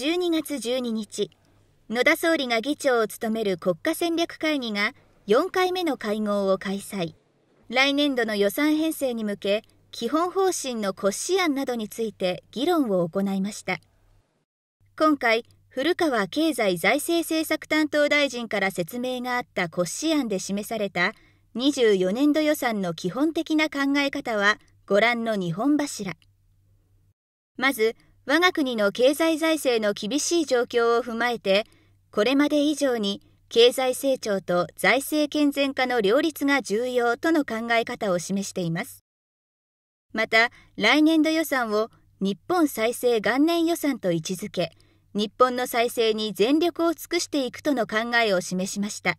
12月12日野田総理が議長を務める国家戦略会議が4回目の会合を開催来年度の予算編成に向け基本方針の骨子案などについて議論を行いました今回古川経済財政政策担当大臣から説明があった骨子案で示された24年度予算の基本的な考え方はご覧の2本柱まず我が国の経済財政の厳しい状況を踏まえて、これまで以上に経済成長と財政健全化の両立が重要との考え方を示しています。また、来年度予算を日本再生元年予算と位置づけ、日本の再生に全力を尽くしていくとの考えを示しました。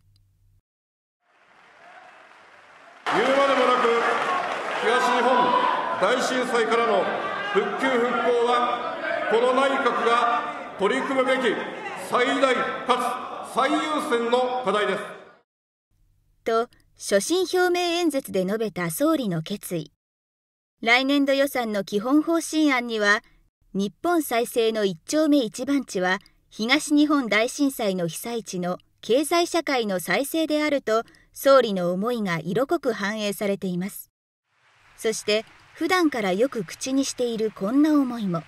言うまでもなく、東日本大震災からの復旧・復興はこの内閣が取り組むべき最大かつ最優先の課題です。と、所信表明演説で述べた総理の決意。来年度予算の基本方針案には、日本再生の1丁目1番地は、東日本大震災の被災地の経済社会の再生であると総理の思いが色濃く反映されていますそして普段からよく口にしているこんな思いも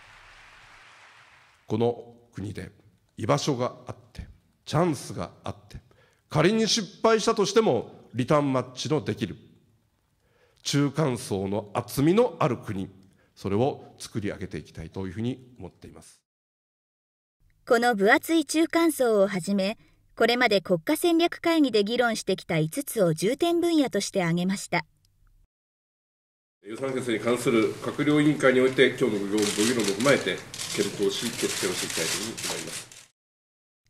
この国で居場所があって、チャンスがあって、仮に失敗したとしてもリターンマッチのできる、中間層の厚みのある国、それを作り上げていきたいというふうに思っています。この分厚い中間層をはじめ、これまで国家戦略会議で議論してきた5つを重点分野として挙げました。予算決に関する閣僚委員会において、今日のご議論も踏まえて、検討し決定をしていきたいというふうに思います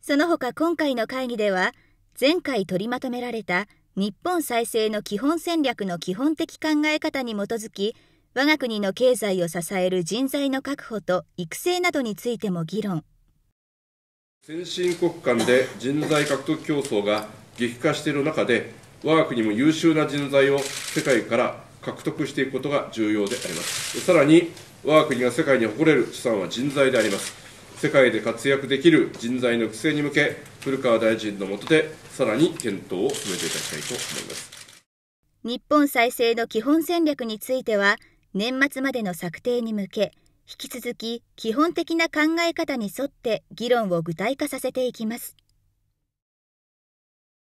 その他今回の会議では前回取りまとめられた日本再生の基本戦略の基本的考え方に基づき我が国の経済を支える人材の確保と育成などについても議論先進国間で人材獲得競争が激化している中で我が国も優秀な人材を世界から獲得していくことが重要であります。さらに、我が国が世界に誇れる資産は人材であります。世界で活躍できる人材の育成に向け、古川大臣の下で、さらに検討を進めていただきたいと思います。日本再生の基本戦略については、年末までの策定に向け、引き続き基本的な考え方に沿って議論を具体化させていきます。